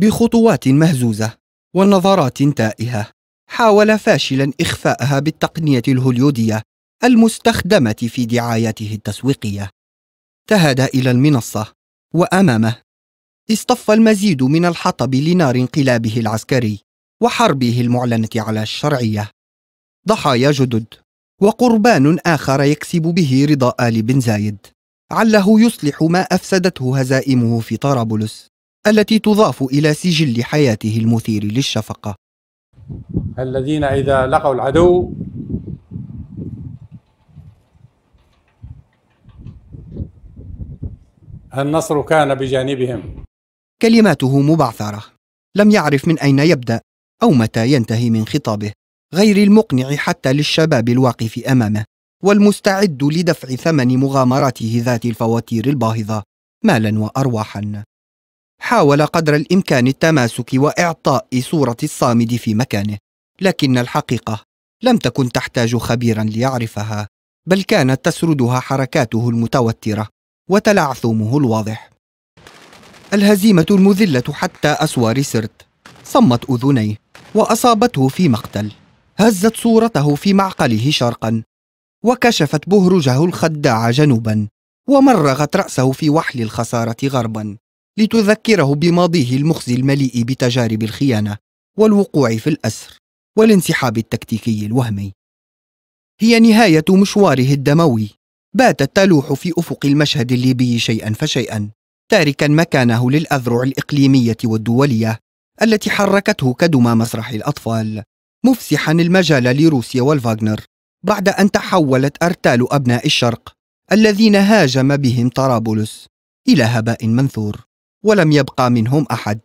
بخطوات مهزوزة ونظرات تائهة حاول فاشلا إخفاءها بالتقنية الهوليودية المستخدمة في دعاياته التسويقية تهدى إلى المنصة وأمامه اصطف المزيد من الحطب لنار انقلابه العسكري وحربه المعلنة على الشرعية ضحايا جدد وقربان آخر يكسب به رضا آل بن زايد عله يصلح ما أفسدته هزائمه في طرابلس التي تضاف إلى سجل حياته المثير للشفقة الذين إذا لقوا العدو النصر كان بجانبهم كلماته مبعثرة لم يعرف من أين يبدأ أو متى ينتهي من خطابه غير المقنع حتى للشباب الواقف أمامه والمستعد لدفع ثمن مغامراته ذات الفواتير الباهظة مالا وأرواحا حاول قدر الامكان التماسك واعطاء صوره الصامد في مكانه لكن الحقيقه لم تكن تحتاج خبيرا ليعرفها بل كانت تسردها حركاته المتوتره وتلعثمه الواضح الهزيمه المذله حتى اسوار سرت صمت اذنيه واصابته في مقتل هزت صورته في معقله شرقا وكشفت بهرجه الخداع جنوبا ومرغت راسه في وحل الخساره غربا لتذكره بماضيه المخزي المليء بتجارب الخيانه والوقوع في الاسر والانسحاب التكتيكي الوهمي هي نهايه مشواره الدموي باتت تلوح في افق المشهد الليبي شيئا فشيئا تاركا مكانه للاذرع الاقليميه والدوليه التي حركته كدمى مسرح الاطفال مفسحا المجال لروسيا والفاغنر بعد ان تحولت ارتال ابناء الشرق الذين هاجم بهم طرابلس الى هباء منثور ولم يبقى منهم أحد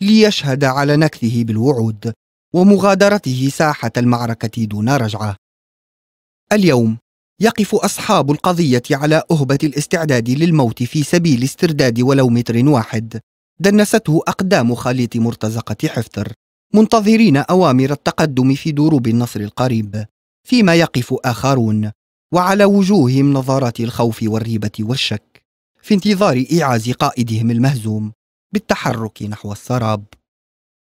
ليشهد على نكثه بالوعود ومغادرته ساحة المعركة دون رجعة. اليوم يقف أصحاب القضية على أهبة الاستعداد للموت في سبيل استرداد ولو متر واحد دنسته أقدام خليط مرتزقة حفتر منتظرين أوامر التقدم في دروب النصر القريب فيما يقف آخرون وعلى وجوههم نظرات الخوف والريبة والشك في انتظار إيعاز قائدهم المهزوم بالتحرك نحو السراب